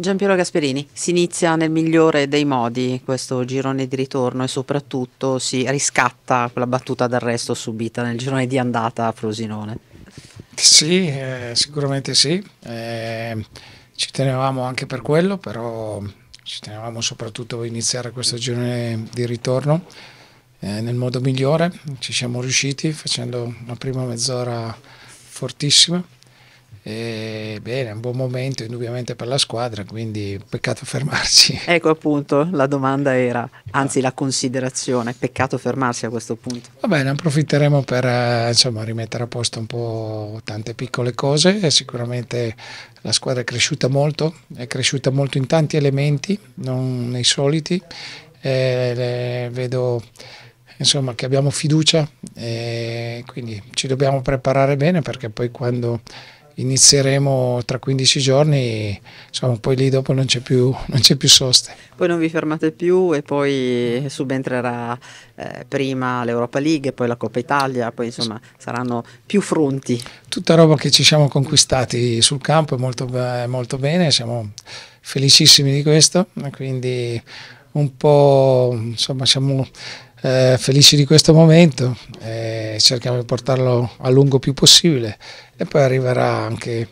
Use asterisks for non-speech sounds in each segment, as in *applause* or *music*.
Giampiero Gasperini, si inizia nel migliore dei modi questo girone di ritorno e soprattutto si riscatta quella battuta d'arresto subita nel girone di andata a Frosinone. Sì, eh, sicuramente sì, eh, ci tenevamo anche per quello, però ci tenevamo soprattutto a iniziare questo girone di ritorno eh, nel modo migliore, ci siamo riusciti facendo una prima mezz'ora fortissima e bene, un buon momento indubbiamente per la squadra, quindi peccato fermarsi. *laughs* Ecco appunto, la domanda era, anzi la considerazione, peccato fermarsi a questo punto. Va bene, approfitteremo per eh, insomma, rimettere a posto un po' tante piccole cose, sicuramente la squadra è cresciuta molto, è cresciuta molto in tanti elementi, non nei soliti, eh, vedo insomma che abbiamo fiducia e quindi ci dobbiamo preparare bene perché poi quando inizieremo tra 15 giorni, insomma, poi lì dopo non c'è più, *laughs* non più soste. Poi non vi fermate più e poi subentrerà eh, prima l'Europa League, poi la Coppa Italia, poi insomma saranno più fronti. Tutta roba che ci siamo conquistati sul campo è molto, molto bene, siamo felicissimi di questo, quindi un po' insomma siamo eh, felici di questo momento. Eh, cerchiamo di portarlo a lungo più possibile e poi arriverà anche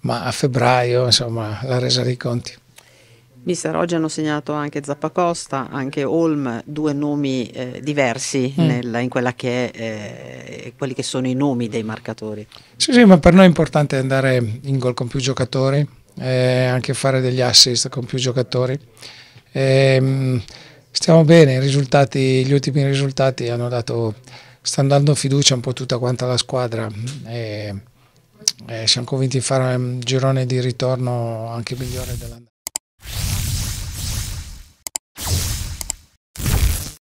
ma a febbraio insomma, la resa dei conti. Mister, oggi hanno segnato anche Zappacosta, anche Holm, due nomi eh, diversi mm. nella, in che è, eh, quelli che sono i nomi dei marcatori. Sì, sì, ma per noi è importante andare in gol con più giocatori, eh, anche fare degli assist con più giocatori. Ehm, stiamo bene, i risultati, gli ultimi risultati hanno dato stanno dando fiducia un po' tutta quanta la squadra e, e siamo convinti di fare un girone di ritorno anche migliore dell'andata.